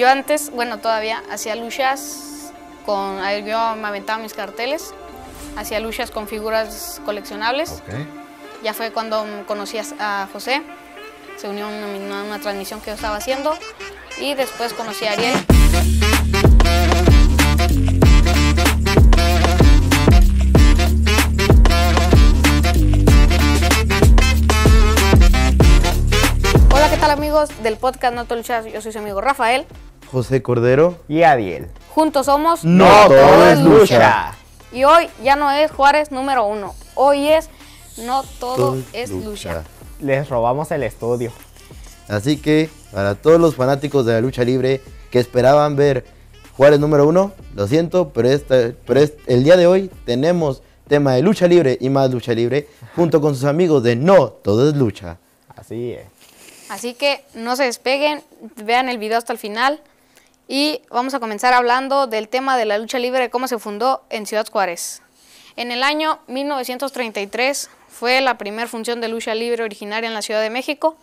Yo antes, bueno, todavía hacía luchas con, yo me aventaba mis carteles, hacía luchas con figuras coleccionables. Ya fue cuando conocí a José, se unió a una, transmisión que yo estaba haciendo y después conocí a Ariel. Hola, ¿qué tal amigos del podcast No Luchas? Yo soy su amigo Rafael. José Cordero y Adiel. Juntos somos No, todo, es lucha. Y hoy ya no es Juárez número uno. Hoy es No todo, es lucha. Les robamos el estudio. Así que para todos los fanáticos de la lucha libre que esperaban ver Juárez número uno, lo siento, pero, pero el día de hoy tenemos tema de lucha libre y más lucha libre junto con sus amigos de No Todo es Lucha. Así es. Así que no se despeguen, vean el video hasta el final y vamos a comenzar hablando del tema de la lucha libre, cómo se fundó en Ciudad Juárez. En el año 1933 fue la primera función de lucha libre originaria en la Ciudad de México.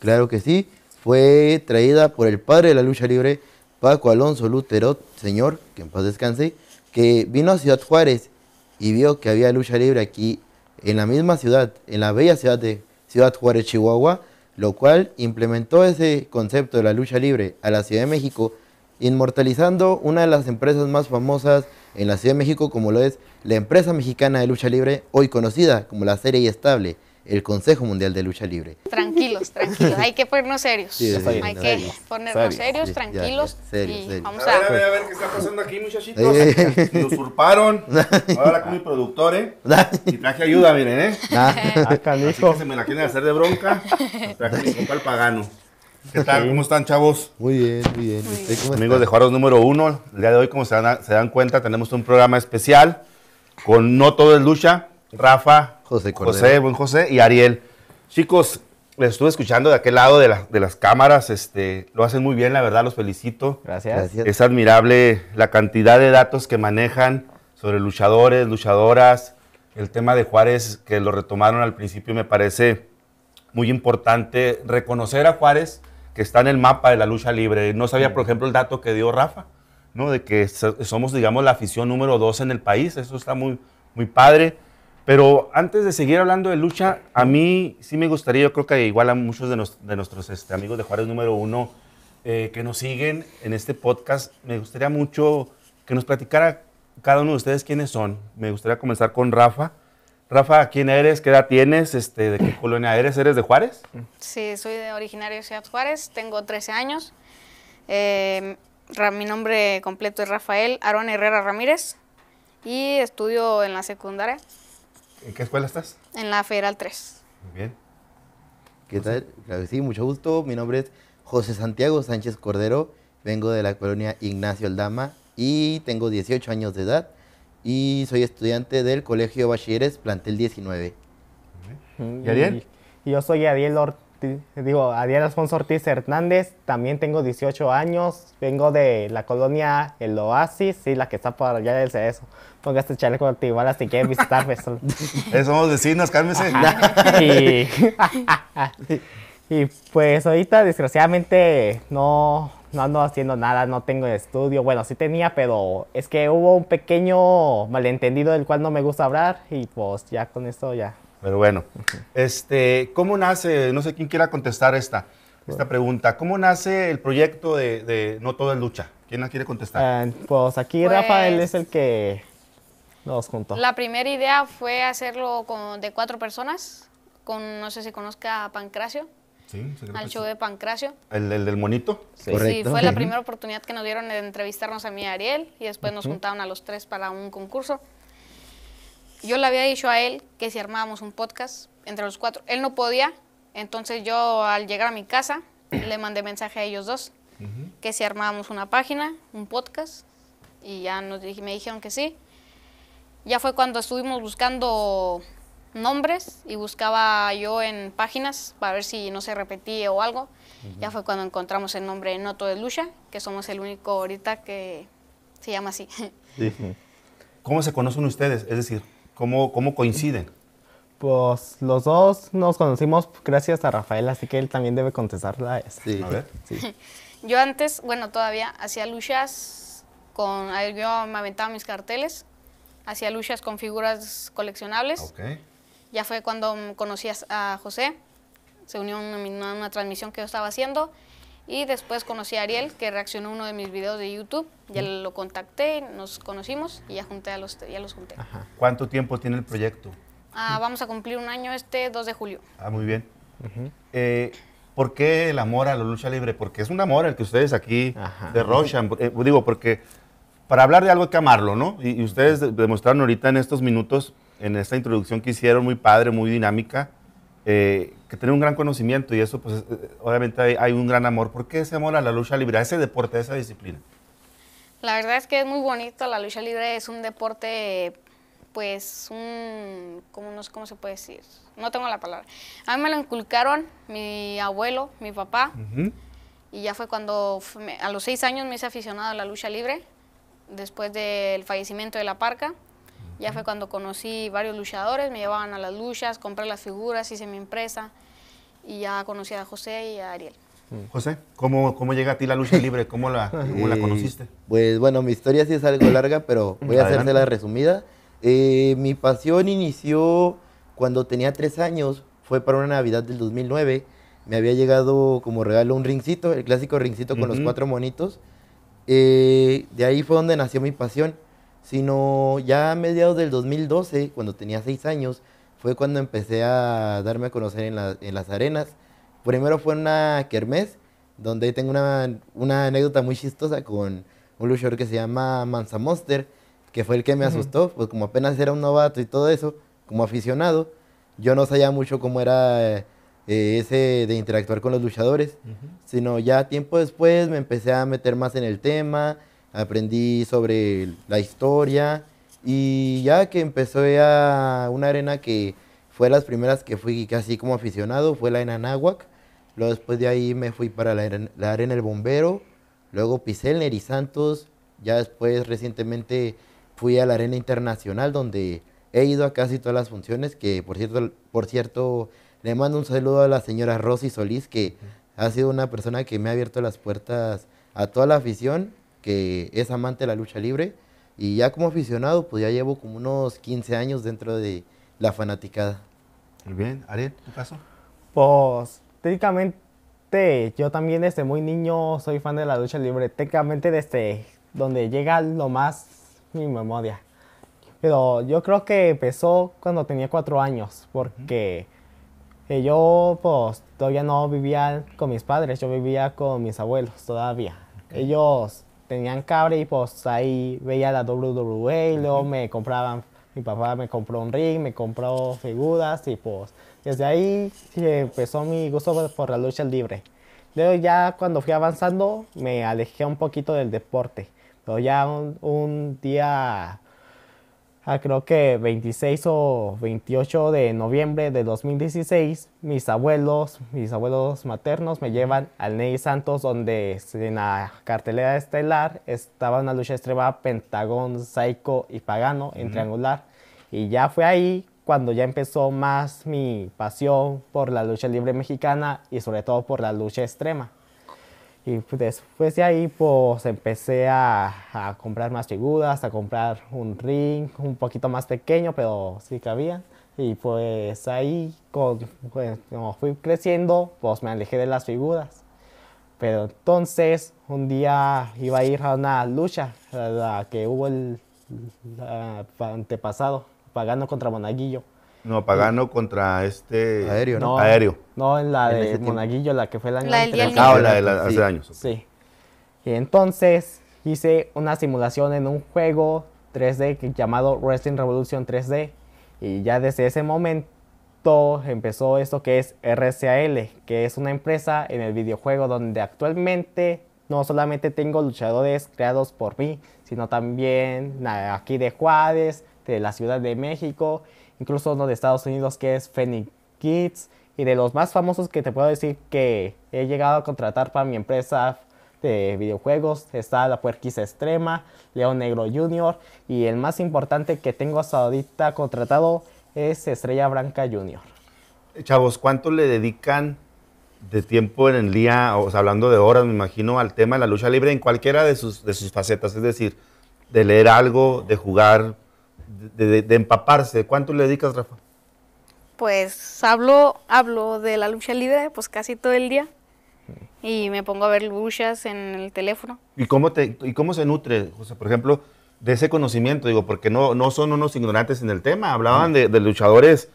Claro que sí, fue traída por el padre de la lucha libre, Paco Alonso Lutero, señor, que en paz descanse, que vino a Ciudad Juárez y vio que había lucha libre aquí en la misma ciudad, en la bella ciudad de Ciudad Juárez, Chihuahua, lo cual implementó ese concepto de la lucha libre a la Ciudad de México, inmortalizando una de las empresas más famosas en la Ciudad de México como lo es la empresa mexicana de lucha libre, hoy conocida como la Serie Estable el Consejo Mundial de Lucha Libre. Tranquilos, tranquilos, hay que ponernos serios. Sí, hay que ponernos serios, tranquilos. serios, vamos a... ver, a ver qué está pasando aquí, muchachitos. Nos usurparon. Ahora con mi productor, ¿eh? Y traje ayuda, miren, ¿eh? Ah, Se me la quieren hacer de bronca. Traje mi compa el pagano. ¿Qué tal? ¿Cómo están, chavos? Muy bien, muy bien. Amigos de Juaros número uno, el día de hoy, como se dan, se dan cuenta, tenemos un programa especial con No Todo es Lucha. Rafa, José, José, buen José y Ariel. Chicos, les estuve escuchando de aquel lado de, las cámaras, este, lo hacen muy bien, la verdad, los felicito. Gracias. Es admirable la cantidad de datos que manejan sobre luchadores, luchadoras, el tema de Juárez, que lo retomaron al principio, me parece muy importante reconocer a Juárez, que está en el mapa de la lucha libre. No sabía, por ejemplo, el dato que dio Rafa, ¿no? de que somos, digamos, la afición número dos en el país, eso está muy, muy padre. Pero antes de seguir hablando de lucha, a mí sí me gustaría, yo creo que igual a muchos de, nuestros este, amigos de Juárez número uno eh, que nos siguen en este podcast, me gustaría mucho que nos platicara cada uno de ustedes quiénes son. Me gustaría comenzar con Rafa. Rafa, ¿quién eres? ¿Qué edad tienes? Este, ¿De qué colonia eres? ¿Eres de Juárez? Sí, soy de originario de Ciudad Juárez, tengo 13 años. Em, mi nombre completo es Rafael Aaron Herrera Ramírez y estudio en la secundaria ¿En qué escuela estás? En la Federal 3. Muy bien. ¿Qué tal? Claro que sí, mucho gusto. Mi nombre es José Santiago Sánchez Cordero. Vengo de la colonia Ignacio Aldama y tengo 18 años de edad y soy estudiante del Colegio Bachilleres Plantel 19. ¿Y Ariel? Y yo soy Ariel Ortiz digo, Adriana Alfonso Ortiz Hernández, también tengo 18 años, vengo de la colonia El Oasis, sí, la que está por allá del eso, Ponga este chaleco antibalas si quieren visitarme. Pues, eh, somos vecinos, cálmese. Y, pues ahorita desgraciadamente no, no ando haciendo nada, no tengo estudio. Bueno, sí tenía, pero es que hubo un pequeño malentendido del cual no me gusta hablar y pues ya con esto ya pero bueno, este, ¿cómo nace? No sé quién quiera contestar esta, esta pregunta. ¿Cómo nace el proyecto de, No Todo es Lucha? ¿Quién la quiere contestar? Ah, pues aquí pues, Rafael es el que nos juntó. La primera idea fue hacerlo con, de cuatro personas, con, no sé si conozca a Pancracio. Sí, al show de Pancracio. ¿El, del monito? Sí. fue la primera oportunidad que nos dieron de entrevistarnos a mí y a Ariel y después nos juntaron a los tres para un concurso yo le había dicho a él que si armábamos un podcast entre los cuatro, él no podía, entonces yo al llegar a mi casa le mandé mensaje a ellos dos, que si armábamos una página, un podcast, y ya nos me dijeron que sí. Ya fue cuando estuvimos buscando nombres y buscaba yo en páginas para ver si no se repetía o algo. Ya fue cuando encontramos el nombre Noto de Lucha, que somos el único ahorita que se llama así. ¿Cómo se conocen ustedes? Es decir, ¿Cómo, cómo coinciden? Pues los dos nos conocimos gracias a Rafael, así que él también debe contestarla a esa. A ver. Yo antes, bueno, todavía hacía luchas con. Yo me aventaba mis carteles, hacía luchas con figuras coleccionables. Okay. Ya fue cuando conocí a José, se unió a una, una, transmisión que yo estaba haciendo y después conocí a Ariel, que reaccionó a uno de mis videos de YouTube. Ya lo contacté, nos conocimos y ya, junté a los, los junté. ¿Cuánto tiempo tiene el proyecto? Ah, vamos a cumplir un año este 2 de julio. Ah, muy bien. Eh, ¿Por qué el amor a la lucha libre? Porque es un amor el que ustedes aquí derrochan. Eh, digo, porque para hablar de algo hay que amarlo, ¿no? y ustedes demostraron ahorita en estos minutos, en esta introducción que hicieron, muy padre, muy dinámica, eh, que tener un gran conocimiento y eso, pues eh, obviamente hay, un gran amor. ¿Por qué ese amor a la lucha libre, a ese deporte, a esa disciplina? La verdad es que es muy bonito, la lucha libre es un deporte, pues, un, ¿cómo, no sé cómo se puede decir? No tengo la palabra. A mí me lo inculcaron mi abuelo, mi papá, y ya fue cuando, a los seis años me hice aficionado a la lucha libre, después del fallecimiento de la parca. Ya fue cuando conocí varios luchadores, me llevaban a las luchas, compré las figuras, hice mi empresa y ya conocí a José y a Ariel. Mm. José, ¿cómo, cómo llega a ti la lucha libre? ¿Cómo la, cómo la conociste? pues bueno, mi historia sí es algo larga, pero mm. voy a la resumida. Eh, mi pasión inició cuando tenía tres años, fue para una Navidad del 2009. Me había llegado como regalo un rincito, el clásico rincito con los cuatro monitos. Eh, de ahí fue donde nació mi pasión sino ya a mediados del 2012, cuando tenía seis años, fue cuando empecé a darme a conocer en, las arenas. Primero fue en una kermés, donde tengo una, anécdota muy chistosa con un luchador que se llama Mansa Monster, que fue el que me asustó, pues como apenas era un novato y todo eso, como aficionado, yo no sabía mucho cómo era eh, ese de interactuar con los luchadores, sino ya tiempo después me empecé a meter más en el tema, aprendí sobre la historia y ya que empezó a una arena que fue las primeras que fui casi como aficionado, fue la en Anáhuac, luego después de ahí me fui para la, arena El Bombero, luego pisé el Santos, ya después recientemente fui a la arena internacional donde he ido a casi todas las funciones, que por cierto, por cierto le mando un saludo a la señora Rosy Solís, que ha sido una persona que me ha abierto las puertas a toda la afición que es amante de la lucha libre. Y ya como aficionado, pues ya llevo como unos 15 años dentro de la fanaticada. Muy bien, Ariel, ¿tu caso? Pues técnicamente yo también desde muy niño soy fan de la lucha libre, técnicamente desde donde llega lo más mi memoria. Pero yo creo que empezó cuando tenía cuatro años, porque eh, yo pues todavía no vivía con mis padres, yo vivía con mis abuelos todavía. Ellos tenían cabre y pues ahí veía la WWE, y luego me compraban, mi papá me compró un ring, me compró figuras y pues desde ahí empezó mi gusto por la lucha libre. Luego ya cuando fui avanzando me alejé un poquito del deporte, pero ya un día Ah, creo que 26 o 28 de noviembre de 2016, mis abuelos, mis abuelos maternos me llevan al Ney Santos donde en la cartelera estelar estaba una lucha extrema Pentagón, Psycho y Pagano en triangular. Y ya fue ahí cuando ya empezó más mi pasión por la lucha libre mexicana y sobre todo por la lucha extrema. Y después pues, de ahí, pues empecé a, comprar más figuras, a comprar un ring un poquito más pequeño, pero sí cabía. Y pues ahí, con, pues, como fui creciendo, pues me alejé de las figuras. Pero entonces, un día iba a ir a una lucha, la que hubo el, el antepasado, pagando contra Monaguillo. No, Pagano contra este. Aéreo, ¿no? Aéreo. No, en la de Monaguillo, la que fue la ah, la de hace años. Sí. Y entonces hice una simulación en un juego 3D llamado Wrestling Revolution 3D. Y ya desde ese momento empezó esto que es RCAL, que es una empresa en el videojuego donde actualmente no solamente tengo luchadores creados por mí, sino también aquí de Juárez, de la Ciudad de México incluso uno de Estados Unidos que es Phoenix Kids. Y de los más famosos que te puedo decir que he llegado a contratar para mi empresa de videojuegos está La Puerquisa Extrema, León Negro Junior Y el más importante que tengo hasta ahorita contratado es Estrella Branca Junior eh, Chavos, ¿cuánto le dedican de tiempo en el día, o hablando de horas, me imagino, al tema de la lucha libre en cualquiera de sus, de sus facetas? Es decir, de leer algo, de jugar de, empaparse. ¿Cuánto le dedicas, Rafa? Pues hablo, hablo de la lucha libre, pues casi todo el día. Y me pongo a ver luchas en el teléfono. ¿Y cómo, te, y cómo se nutre, José? Por ejemplo, de ese conocimiento, digo, porque no, no son unos ignorantes en el tema. Hablaban de, luchadores,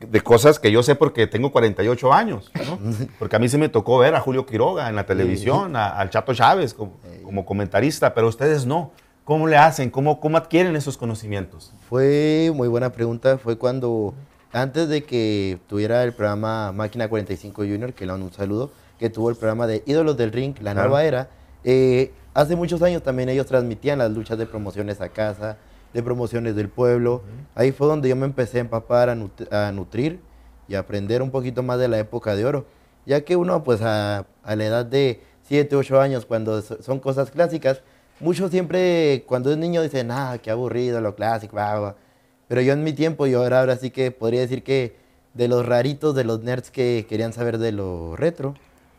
de cosas que yo sé porque tengo 48 años, Porque a mí se me tocó ver a Julio Quiroga en la televisión, al Chato Chávez como, comentarista, pero ustedes no. ¿Cómo le hacen? ¿Cómo, ¿Cómo adquieren esos conocimientos? Fue muy buena pregunta. Fue cuando, antes de que tuviera el programa Máquina 45 Junior, que le dan un saludo, que tuvo el programa de Ídolos del Ring, La Nueva Era, eh, hace muchos años también ellos transmitían las luchas de promociones a casa, de promociones del pueblo. Ahí fue donde yo me empecé a empapar, a, nutrir y a aprender un poquito más de la época de oro. Ya que uno, pues a, a la edad de 7, 8 años, cuando son cosas clásicas, muchos siempre, cuando es niño, dicen, ah, qué aburrido, lo clásico, Pero yo en mi tiempo, yo ahora, ahora sí que podría decir que de los raritos, de los nerds que querían saber de lo retro,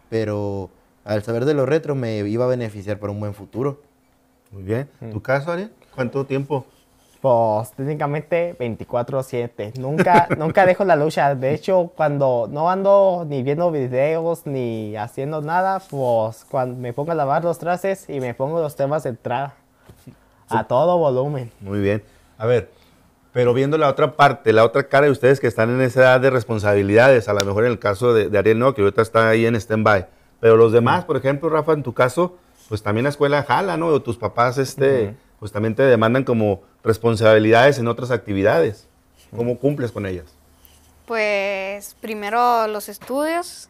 pero al saber de lo retro me iba a beneficiar para un buen futuro. Muy bien. ¿Tu mm. caso, Ariel? ¿Cuánto tiempo? Pues técnicamente 24/7. Nunca, nunca dejo la lucha. De hecho, cuando no ando ni viendo videos ni haciendo nada, pues cuando me pongo a lavar los trastes y me pongo los temas de entrada. A todo volumen. Muy bien. A ver, pero viendo la otra parte, la otra cara de ustedes que están en esa edad de responsabilidades, a lo mejor en el caso de, Ariel no, que ahorita está ahí en stand-by. Pero los demás, por ejemplo, Rafa, en tu caso, pues también la escuela jala, ¿no? O tus papás, este pues también te demandan como responsabilidades en otras actividades. ¿Cómo cumples con ellas? Pues primero los estudios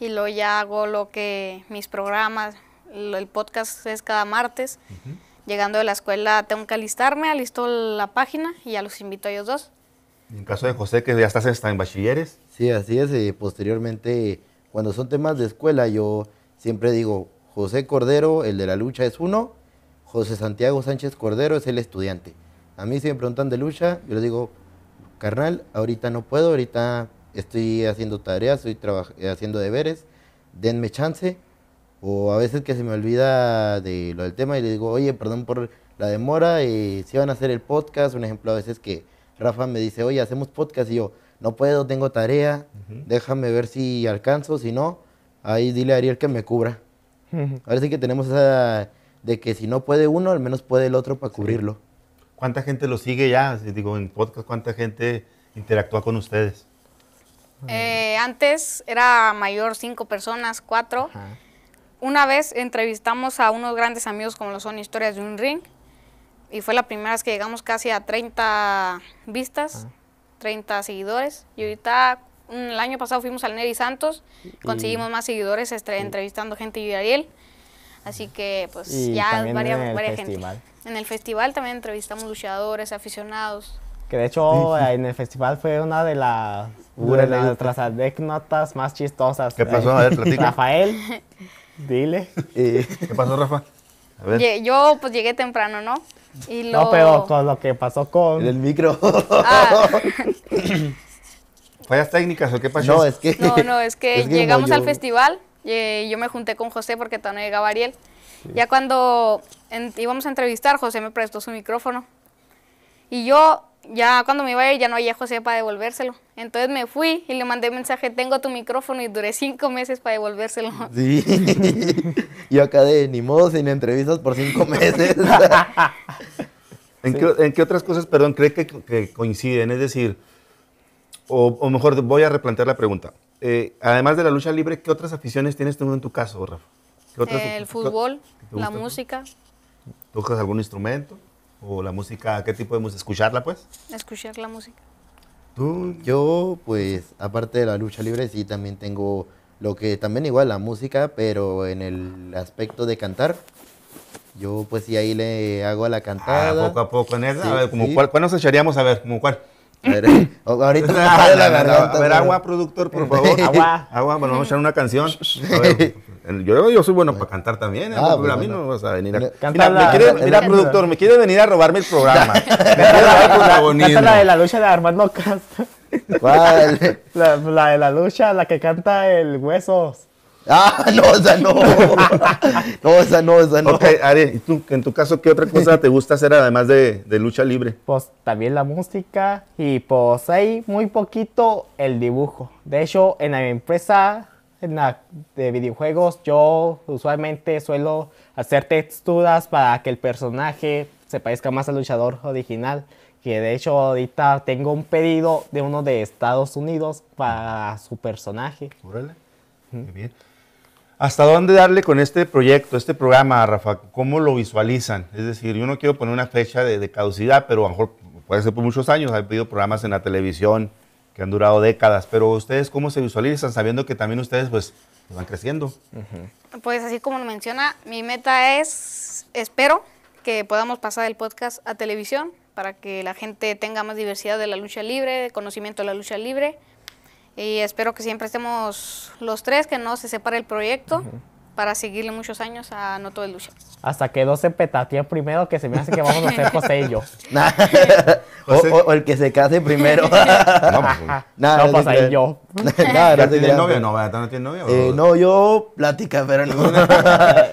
y luego ya hago lo que mis programas, el podcast es cada martes. Llegando de la escuela tengo que alistarme, alisto la página y ya los invito a ellos dos. En caso de José, que ya estás en bachilleres. Sí, así es. posteriormente, cuando son temas de escuela, yo siempre digo, José Cordero, el de la lucha es uno, José Santiago Sánchez Cordero es el estudiante. A mí si me preguntan de lucha, yo le digo, carnal, ahorita no puedo, ahorita estoy haciendo tareas, estoy eh, haciendo deberes, denme chance. O a veces que se me olvida de lo del tema y le digo, oye, perdón por la demora, y eh, si van a hacer el podcast, un ejemplo a veces que Rafa me dice, oye, hacemos podcast y yo, no puedo, tengo tarea, déjame ver si alcanzo, si no, ahí dile a Ariel que me cubra. Ahora sí que tenemos esa de que si no puede uno, al menos puede el otro para cubrirlo. ¿Cuánta gente lo sigue ya? si Digo, en podcast, ¿cuánta gente interactúa con ustedes? Eh, antes era mayor cinco personas, cuatro. Una vez entrevistamos a unos grandes amigos como lo son Historias de un Ring y fue la primera vez que llegamos casi a 30 vistas, 30 seguidores y ahorita el año pasado fuimos al Neri Santos, conseguimos más seguidores este, entrevistando gente y Ariel. Así que pues ya varias, en festival. gente. En el festival también entrevistamos luchadores, aficionados. Que de hecho en el festival fue una de las, nuestras anécdotas más chistosas. ¿Qué pasó? A ver, Rafael, dile. ¿Qué pasó, Rafa? A ver. Yo pues llegué temprano, ¿no? Y lo... No, pero con lo que pasó con... El micro. Ah. ¿Fallas técnicas o qué pasó? No, es que... No, no, es que, llegamos al festival eh, yo me junté con José porque todavía no llegaba Ariel. Ya cuando íbamos a entrevistar, José me prestó su micrófono. Y yo, ya cuando me iba ya no había José para devolvérselo. Entonces me fui y le mandé mensaje, tengo tu micrófono, y duré cinco meses para devolvérselo. y yo acá de ni modo, sin entrevistas por cinco meses. ¿En, qué, otras cosas, perdón, cree que, coinciden? Es decir, o, o mejor voy a replantear la pregunta. Eh, además de la lucha libre, ¿qué otras aficiones tienes tú en tu caso, Rafa? el fútbol, la música. ¿Tocas algún instrumento? ¿O la música, qué tipo de música? ¿Escucharla, pues? Escuchar la música. ¿Tú? Yo, pues, aparte de la lucha libre, sí, también tengo lo que también igual la música, pero en el aspecto de cantar. Yo, pues, sí, ahí le hago a la ah, cantada. Ah, poco a poco, en él. a ver, como cuál, nos echaríamos? A ver, como cuál. A ver, ahorita ver, agua, productor, por favor. agua. Agua, bueno, vamos a echar una canción. yo, soy bueno para cantar también. ¿eh? Ah, a mí no me vas a venir a Mira, me productor, me quiere venir a robarme el programa. me la de la lucha de Armando La, la de la lucha, la que canta el Huesos. Ah, no, esa no. no, esa no, esa no. Ok, Ari, en tu caso qué otra cosa te gusta hacer además de, lucha libre? Pues también la música y pues ahí muy poquito el dibujo. De hecho, en la empresa de videojuegos yo usualmente suelo hacer texturas para que el personaje se parezca más al luchador original. Que de hecho ahorita tengo un pedido de uno de Estados Unidos para su personaje. Órale, muy bien. ¿Hasta dónde darle con este proyecto, este programa, Rafa? ¿Cómo lo visualizan? Es decir, yo no quiero poner una fecha de, caducidad, pero a lo mejor puede ser por muchos años. Ha pedido programas en la televisión que han durado décadas, pero ustedes cómo se visualizan sabiendo que también ustedes pues van creciendo. Pues así como lo menciona, mi meta es, espero que podamos pasar el podcast a televisión para que la gente tenga más diversidad de la lucha libre, conocimiento de la lucha libre y espero que siempre estemos los tres, que no se separe el proyecto para seguirle muchos años a No Todo el Lucha. Hasta que dos se petatea primero, que se me hace que vamos a hacer José y yo. o, el que se case primero. no, pues, no, pasa ahí yo. no ¿Tiene novio? Eh, no, ¿No tiene novio? no, yo platica, pero no.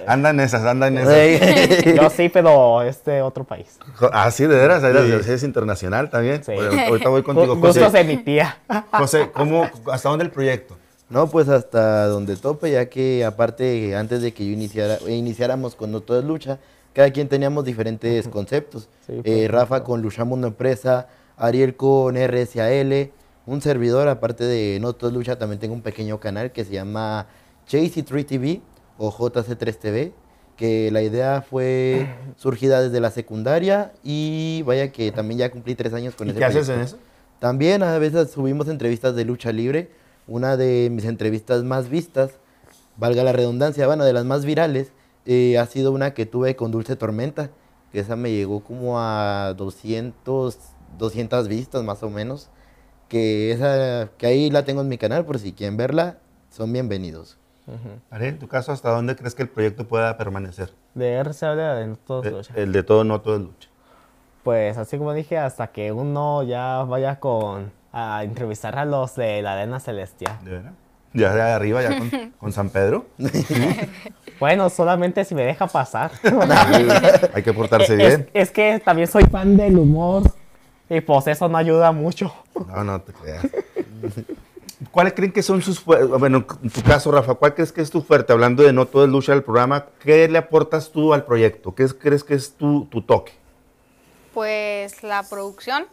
anda esas, andan esas. yo sí, pero este otro país. Ah, sí, de veras, Es es internacional también. Sí. ahorita voy contigo, José. de mi tía. José, ¿cómo, ¿hasta dónde el proyecto? No, pues hasta donde tope, ya que aparte, antes de que yo iniciara, eh, iniciáramos con No Todo Lucha, cada quien teníamos diferentes conceptos. Eh, Rafa con Lucha Mundo empresa, Ariel con RSAL, un servidor, aparte de No Todo Lucha, también tengo un pequeño canal que se llama Chasey 3 tv o JC3 TV, que la idea fue surgida desde la secundaria y vaya que también ya cumplí tres años con ¿Y ¿Qué haces en eso? También a veces subimos entrevistas de lucha libre una de mis entrevistas más vistas, valga la redundancia, bueno, de las más virales, eh, ha sido una que tuve con Dulce Tormenta, que esa me llegó como a 200, 200 vistas más o menos, que, esa, que ahí la tengo en mi canal, por si quieren verla, son bienvenidos. en tu caso, ¿hasta dónde crees que el proyecto pueda permanecer? De R se habla de no todo eh, lucha. El de todo no todo es lucha. Pues así como dije, hasta que uno ya vaya con a entrevistar a los de la Arena celestial. ¿De verdad? Ya de arriba, ya con, San Pedro. bueno, solamente si me deja pasar. Hay que portarse bien. Es, que también soy fan del humor y pues eso no ayuda mucho. No, no te creas. ¿Cuáles creen que son sus bueno, en tu caso, Rafa, ¿cuál crees que es tu fuerte? Hablando de no todo el lucha del programa, ¿qué le aportas tú al proyecto? ¿Qué crees que es tu, toque? Pues la producción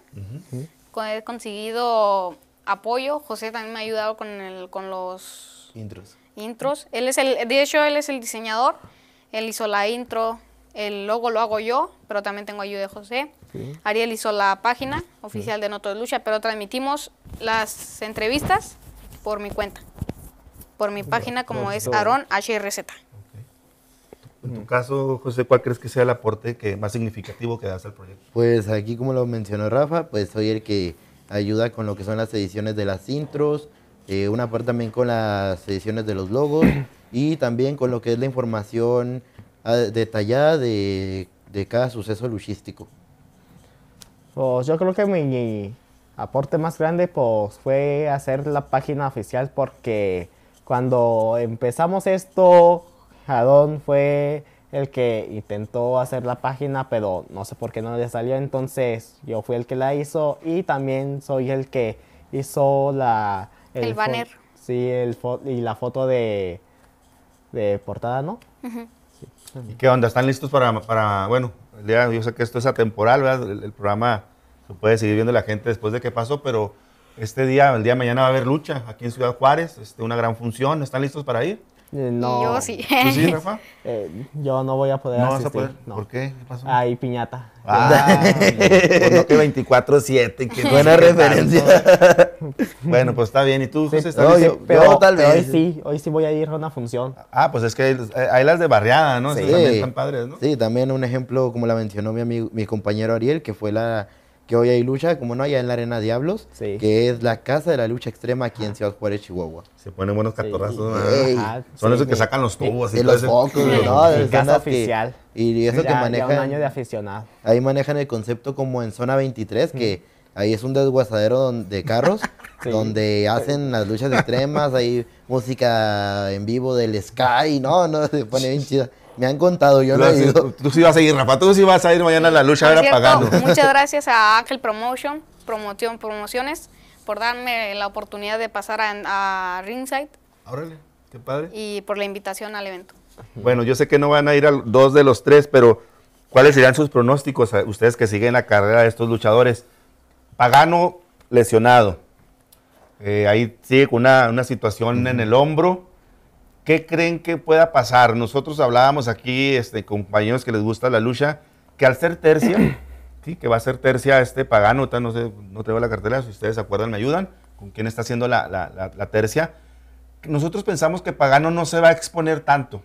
he conseguido apoyo. José también me ha ayudado con, el, con los intros. intros. Él es el, de hecho, él es el diseñador. Él hizo la intro, el logo lo hago yo, pero también tengo ayuda de José. Ariel hizo la página oficial de Noto de Lucha, pero transmitimos las entrevistas por mi cuenta, por mi página como es Aaron HRZ. En tu mm. caso, José, ¿cuál crees que sea el aporte que más significativo que das al proyecto? Pues aquí, como lo mencionó Rafa, pues soy el que ayuda con lo que son las ediciones de las intros, eh, una parte también con las ediciones de los logos y también con lo que es la información ah, detallada de, de cada suceso luchístico. Pues yo creo que mi aporte más grande pues, fue hacer la página oficial porque cuando empezamos esto Jadón fue el que intentó hacer la página, pero no sé por qué no le salió. Entonces yo fui el que la hizo y también soy el que hizo la... El, banner. Sí, el y la foto de, de portada, ¿no? ¿Y qué onda? ¿Están listos para, para, bueno, yo sé que esto es atemporal, ¿verdad? El, programa se puede seguir viendo la gente después de que pasó, pero este día, el día de mañana va a haber lucha aquí en Ciudad Juárez, este, una gran función. ¿Están listos para ir? Eh, no. yo sí. Eh, yo no voy a poder no asistir. Vas ¿Por qué? ¿Qué Ahí piñata. 24-7, ah. qué buena referencia. bueno, pues está bien. ¿Y tú, tal vez. Hoy sí, hoy sí voy a ir a una función. Ah, pues es que hay, las de barriada, ¿no? Sí. también un ejemplo, como la mencionó mi mi compañero Ariel, que fue la que hoy hay lucha, como no hay en la Arena Diablos, que es la casa de la lucha extrema aquí en Ciudad Juárez, Chihuahua. Se ponen buenos catorrazos. Ah, Son esos que sacan los tubos. y los focos, ¿no? casa oficial. y eso que manejan... Ya un año de aficionado. Ahí manejan el concepto como en Zona 23, que mm. ahí es un desguazadero de carros, donde hacen las luchas extremas, hay música en vivo del Sky, ¿no? No, se pone bien chida. Me han contado, yo no he ido. Tú, sí vas a ir, Rafa. Tú sí vas a ir mañana a la lucha ahora pagando. Muchas gracias a Angel Promotion, Promoción, Promociones, por darme la oportunidad de pasar a, Ringside. Órale, qué padre. Y por la invitación al evento. Bueno, yo sé que no van a ir a dos de los tres, pero ¿cuáles serán sus pronósticos a ustedes que siguen la carrera de estos luchadores? Pagano lesionado. Eh, ahí sigue con una, situación en el hombro. ¿Qué creen que pueda pasar? Nosotros hablábamos aquí, este, compañeros que les gusta la lucha, que al ser tercia, sí, que va a ser tercia este pagano, no, sé, no traigo la cartera, si ustedes se acuerdan, me ayudan, con quién está haciendo la, la, tercia. Nosotros pensamos que Pagano no se va a exponer tanto,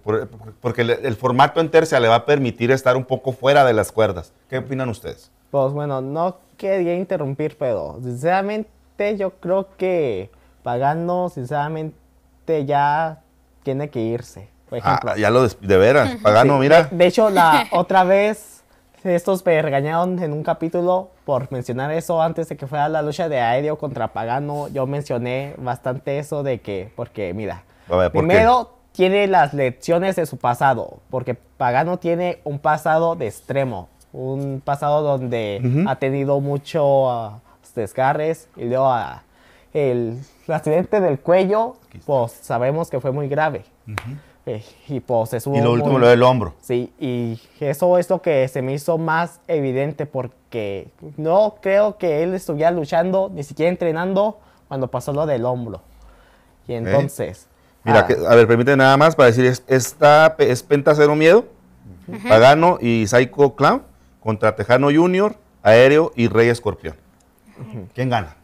porque el formato en tercia le va a permitir estar un poco fuera de las cuerdas. ¿Qué opinan ustedes? Pues bueno, no quería interrumpir, pero sinceramente yo creo que Pagano, sinceramente, ya tiene que irse. Ah, ya lo de, de veras, pagano, mira. De, hecho, la otra vez estos me regañaron en un capítulo por mencionar eso antes de que fuera la lucha de Aéreo contra Pagano. Yo mencioné bastante eso de que, porque mira, primero tiene las lecciones de su pasado, porque Pagano tiene un pasado de extremo, un pasado donde ha tenido muchos ah, desgarres y luego a ah, el el accidente del cuello, pues sabemos que fue muy grave. Eh, y pues lo último, lo del hombro. Sí, y eso es lo que se me hizo más evidente porque no creo que él estuviera luchando, ni siquiera entrenando, cuando pasó lo del hombro. Y entonces... Mira, ah. que, a ver, permíteme nada más para decir, es, esta es Penta Cero Miedo, Pagano y Psycho Clown contra Tejano Junior, Aéreo y Rey Escorpión. ¿Quién gana?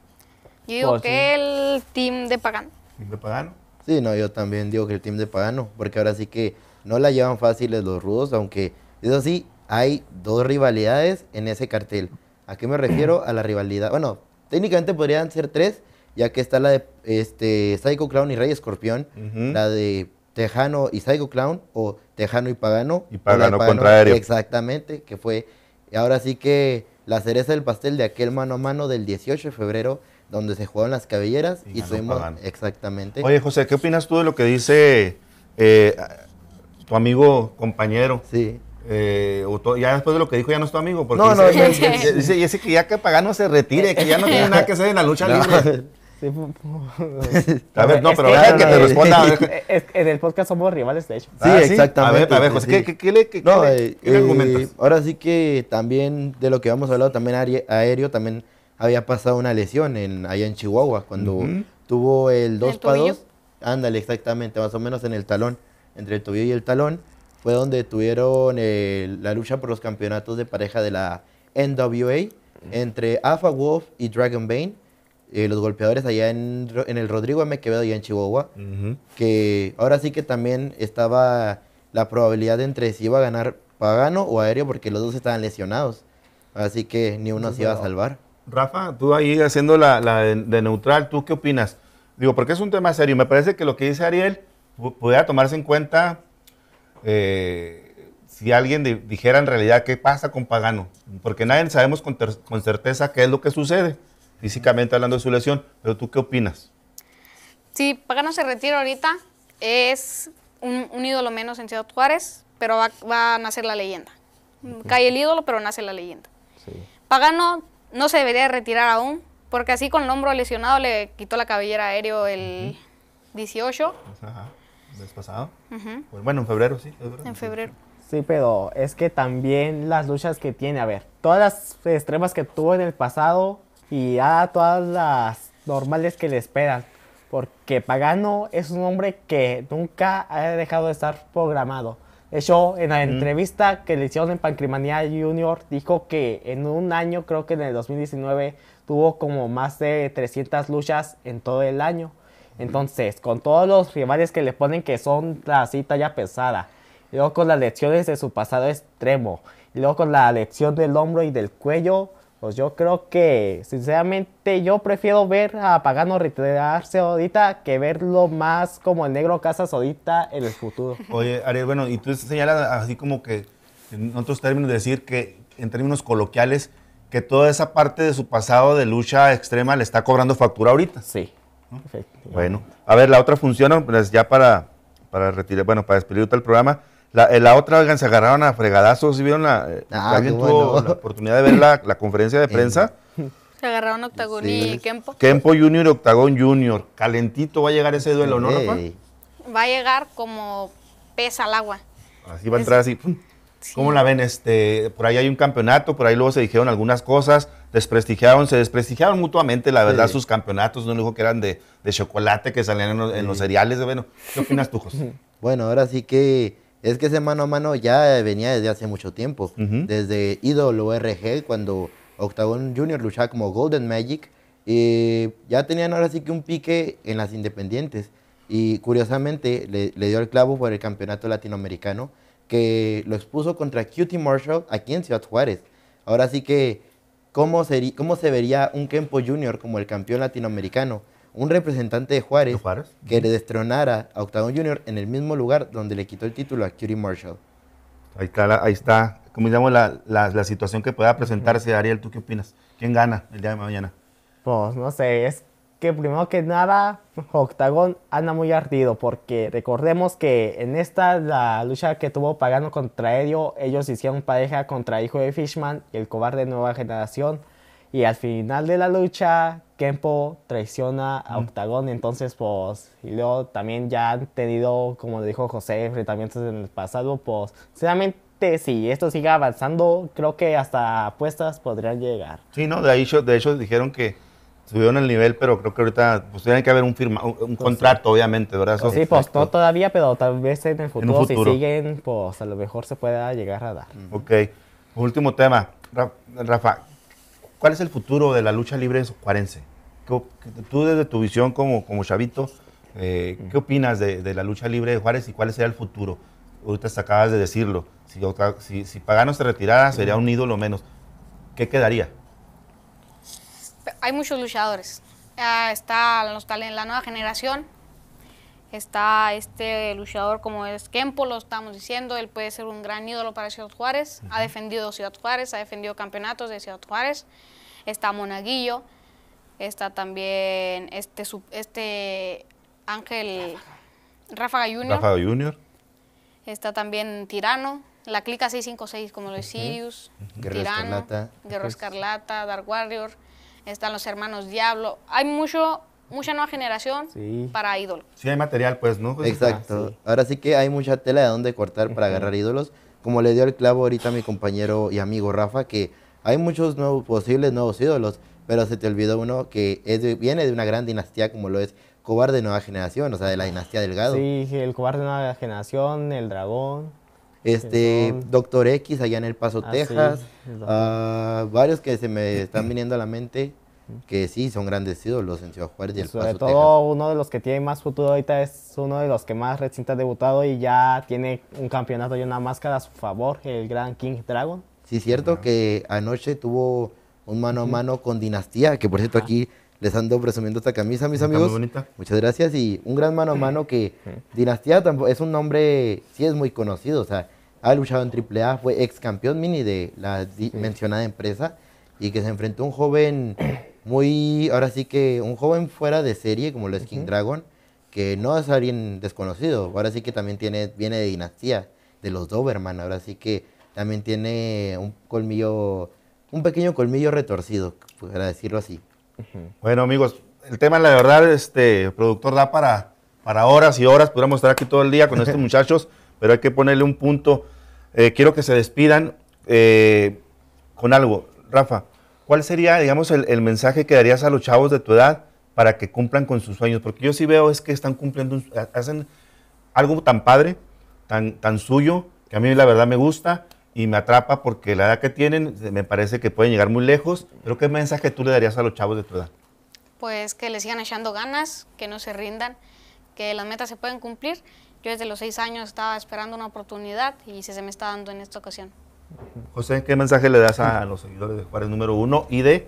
Yo digo pues que el team de Pagano. ¿Team de Pagano? Sí, no, yo también digo que el team de Pagano, porque ahora sí que no la llevan fáciles los rudos, aunque eso sí, hay dos rivalidades en ese cartel. ¿A qué me refiero? A la rivalidad. Bueno, técnicamente podrían ser tres, ya que está la de este, Psycho Clown y Rey Escorpión, la de Tejano y Psycho Clown, o Tejano y Pagano. Y Pagano, contra Aéreo. Exactamente, que fue ahora sí que la cereza del pastel de aquel mano a mano del 18 de febrero donde se jugaron las cabelleras y, fuimos exactamente. Oye, José, ¿qué opinas tú de lo que dice eh, tu amigo compañero? Sí. Eh, ya después de lo que dijo, ya no es tu amigo. Porque no, dice, no, dice, que ya que Pagano se retire, que ya no tiene nada que hacer en la lucha libre. Sí, a ver, no, pero deja que, te responda. en el podcast somos rivales, de hecho. Sí, ah, exactamente. A ver, a ver, José, ¿qué, qué, le, qué, eh, eh, ahora sí que también de lo que habíamos hablado, también aéreo, también había pasado una lesión en, allá en Chihuahua cuando tuvo el 2 para 2. Ándale, exactamente, más o menos en el talón, entre el tobillo y el talón, fue donde tuvieron eh, la lucha por los campeonatos de pareja de la NWA entre Alpha Wolf y Dragon Bane. Eh, los golpeadores allá en, el Rodrigo M. Quevedo, allá en Chihuahua, que ahora sí que también estaba la probabilidad de entre si iba a ganar Pagano o Aéreo, porque los dos estaban lesionados. Así que ni uno se iba a salvar. Rafa, tú ahí haciendo la, de, neutral, ¿tú qué opinas? Digo, porque es un tema serio. Me parece que lo que dice Ariel pudiera tomarse en cuenta eh, si alguien dijera en realidad qué pasa con Pagano. Porque nadie sabemos con, certeza qué es lo que sucede, físicamente hablando de su lesión. Pero tú qué opinas? Sí, Pagano se retira ahorita, es un, ídolo menos en Ciudad Juárez, pero va, a nacer la leyenda. Cae el ídolo, pero nace la leyenda. Pagano no se debería retirar aún, porque así con el hombro lesionado le quitó la cabellera aéreo el 18. Ajá, el mes pasado. Pues bueno, en febrero, sí. En febrero. Sí, pero es que también las luchas que tiene, a ver, todas las extremas que tuvo en el pasado y a todas las normales que le esperan. Porque Pagano es un hombre que nunca ha dejado de estar programado. Eso en la entrevista que le hicieron en Pancrimanía Junior dijo que en un año, creo que en el 2019, tuvo como más de 300 luchas en todo el año. Entonces, con todos los rivales que le ponen que son así talla pesada, luego con las lecciones de su pasado extremo, luego con la lección del hombro y del cuello, pues yo creo que, sinceramente, yo prefiero ver a Pagano retirarse ahorita que verlo más como el negro Casas ahorita en el futuro. Oye, Ariel, bueno, y tú señalas así como que, en otros términos, decir que, en términos coloquiales, que toda esa parte de su pasado de lucha extrema le está cobrando factura ahorita. Sí. Bueno, a ver, la otra función, pues ya para, para retirar, bueno, para despedir el programa, eh, la, otra, oigan, se agarraron a fregadazos. y vieron eh, ah, la, oportunidad de ver la, conferencia de prensa? Se agarraron Octagón y Kempo. Kempo Junior y Octagon Junior. Calentito va a llegar ese duelo, ¿no, Va a llegar como pesa al agua. Así va a entrar así. ¿Cómo la ven? Este, por ahí hay un campeonato, por ahí luego se dijeron algunas cosas, desprestigiaron, se desprestigiaron mutuamente, la verdad, sus campeonatos, no dijo que eran de, chocolate que salían en los, cereales. Bueno, ¿qué opinas tú, Bueno, ahora sí que es que ese mano a mano ya venía desde hace mucho tiempo. Desde Idol RG, cuando Octagon Junior luchaba como Golden Magic. Y ya tenían ahora sí que un pique en las independientes. Y curiosamente le, dio el clavo por el campeonato latinoamericano, que lo expuso contra Cutie Marshall aquí en Ciudad Juárez. Ahora sí que, ¿cómo, cómo se vería un Kempo Junior como el campeón latinoamericano? un representante de Juárez, que le destronara a Octagon Junior en el mismo lugar donde le quitó el título a Curie Marshall. Ahí está, ahí está como digamos, la, la, la, situación que pueda presentarse. Ariel, ¿tú qué opinas? ¿Quién gana el día de mañana? Pues no sé, es que primero que nada, Octagón anda muy ardido, porque recordemos que en esta la lucha que tuvo Pagano contra Edio, ellos hicieron pareja contra Hijo de Fishman y el cobarde Nueva Generación. Y al final de la lucha, Kempo traiciona a Octagon, entonces pues, y luego también ya han tenido, como dijo José, enfrentamientos en el pasado, pues, sinceramente, si esto sigue avanzando, creo que hasta apuestas podrían llegar. Sí, no, de, ahí, de hecho dijeron que subieron el nivel, pero creo que ahorita, pues, tiene que haber un, firma, un pues, contrato, obviamente, ¿verdad? Pues, sí, pues, no todavía, pero tal vez en el futuro, si siguen, pues, a lo mejor se pueda llegar a dar. Ok, último tema, Rafa, ¿cuál es el futuro de la lucha libre en cuarense? tú desde tu visión como, como chavito, eh, ¿qué opinas de, la lucha libre de Juárez y cuál sería el futuro? Ahorita acabas de decirlo, si, si, Pagano se retirara sería un ídolo menos. ¿Qué quedaría? Hay muchos luchadores. está la nueva generación, está este luchador como es Kempo, lo estamos diciendo, él puede ser un gran ídolo para Ciudad Juárez, ha defendido Ciudad Juárez, ha defendido campeonatos de Ciudad Juárez, está Monaguillo, está también este, este Ángel Rafa Junior. Rafa Junior. Está también Tirano, la clica 656 como los Sirius, Tirano, Escarlata. Guerrero pues. Escarlata, Dark Warrior, están los hermanos Diablo. Hay mucho mucha nueva generación para ídolos. Sí, hay material, pues, ¿no? Exacto. Ah, Ahora sí que hay mucha tela de dónde cortar para agarrar ídolos. Como le dio el clavo ahorita a mi compañero y amigo Rafa, que hay muchos nuevos posibles nuevos ídolos pero se te olvidó uno que viene de una gran dinastía como lo es Cobarde de Nueva Generación, o sea, de la dinastía Delgado. Sí, el Cobarde de Nueva Generación, el Dragón. Este, Doctor X allá en El Paso, ah, Texas. Ah, varios que se me están viniendo a la mente que sí son grandes ídolos en Ciudad Juárez y El Paso, Sobre todo uno de los que tiene más futuro ahorita es uno de los que más recintas ha debutado y ya tiene un campeonato y una máscara a su favor, el gran King Dragon. Sí, cierto que anoche tuvo un mano a mano con Dinastía, que por cierto ah. aquí les ando presumiendo esta camisa, mis amigos. Muy Muchas gracias y un gran mano a mano que Dinastía es un nombre, sí es muy conocido, o sea, ha luchado en AAA, fue ex campeón mini de la mencionada empresa y que se enfrentó a un joven muy, ahora sí que un joven fuera de serie como lo es King Dragon, que no es alguien desconocido, ahora sí que también tiene, viene de Dinastía, de los Doberman, ahora sí que también tiene un colmillo un pequeño colmillo retorcido, para decirlo así. Bueno, amigos, el tema, la verdad, este productor da para, para horas y horas. Podríamos estar aquí todo el día con estos muchachos, pero hay que ponerle un punto. Eh, quiero que se despidan eh, con algo. Rafa, ¿cuál sería, digamos, el, mensaje que darías a los chavos de tu edad para que cumplan con sus sueños? Porque yo sí veo es que están cumpliendo, hacen algo tan padre, tan, tan suyo, que a mí la verdad me gusta y me atrapa porque la edad que tienen me parece que pueden llegar muy lejos. Pero ¿qué mensaje tú le darías a los chavos de tu edad? Pues que le sigan echando ganas, que no se rindan, que las metas se pueden cumplir. Yo desde los seis años estaba esperando una oportunidad y se, me está dando en esta ocasión. José, ¿qué mensaje le das a los seguidores de Juárez número uno y de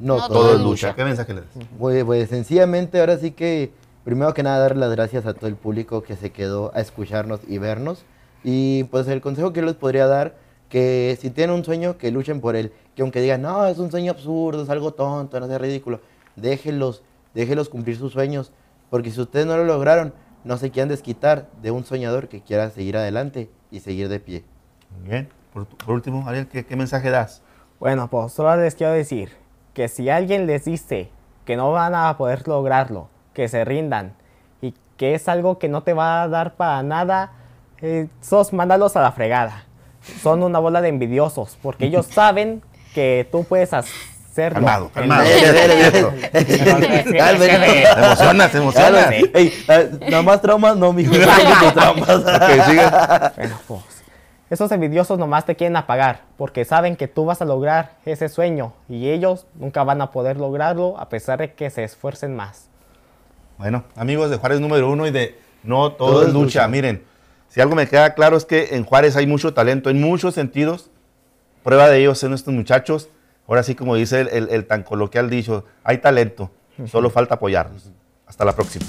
No, todo, el lucha. ¿Qué mensaje le das? Pues, pues sencillamente ahora sí que primero que nada dar las gracias a todo el público que se quedó a escucharnos y vernos. Y pues el consejo que les podría dar, que si tienen un sueño, que luchen por él. Que aunque digan, no, es un sueño absurdo, es algo tonto, no es ridículo, déjenlos, déjenlos cumplir sus sueños. Porque si ustedes no lo lograron, no se quieran desquitar de un soñador que quiera seguir adelante y seguir de pie. Bien, por, último, Ariel, ¿qué, ¿qué, mensaje das? Bueno, pues solo les quiero decir que si alguien les dice que no van a poder lograrlo, que se rindan y que es algo que no te va a dar para nada, esos eh, mándalos a la fregada. Son una bola de envidiosos, porque ellos saben que tú puedes hacerlo. Calmado, calmado. emocionas, emocionas. nada más traumas, no, mijo. traumas. bueno, pues, esos envidiosos nomás te quieren apagar, porque saben que tú vas a lograr ese sueño y ellos nunca van a poder lograrlo a pesar de que se esfuercen más. Bueno, amigos de Juárez número uno y de No Todo, es lucha. Miren, si algo me queda claro es que en Juárez hay mucho talento en muchos sentidos. Prueba de ello son estos muchachos. Ahora sí, como dice el, tan coloquial dicho, hay talento, solo falta apoyarlos. Hasta la próxima.